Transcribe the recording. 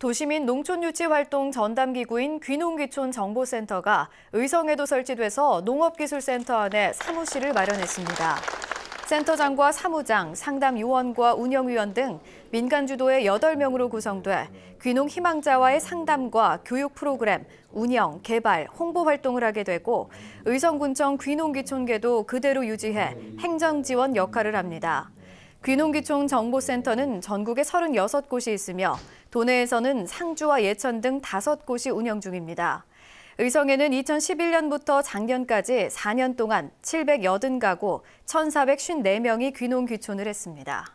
도시민 농촌 유치 활동 전담 기구인 귀농귀촌 정보센터가 의성에도 설치돼서 농업기술센터 안에 사무실을 마련했습니다. 센터장과 사무장, 상담 요원과 운영위원 등 민간 주도의 8명으로 구성돼 귀농 희망자와의 상담과 교육 프로그램, 운영, 개발, 홍보 활동을 하게 되고 의성군청 귀농귀촌계도 그대로 유지해 행정 지원 역할을 합니다. 귀농귀촌 정보센터는 전국에 36곳이 있으며 도내에서는 상주와 예천 등 5곳이 운영 중입니다. 의성에는 2011년부터 작년까지 4년 동안 780가구 1,454명이 귀농귀촌을 했습니다.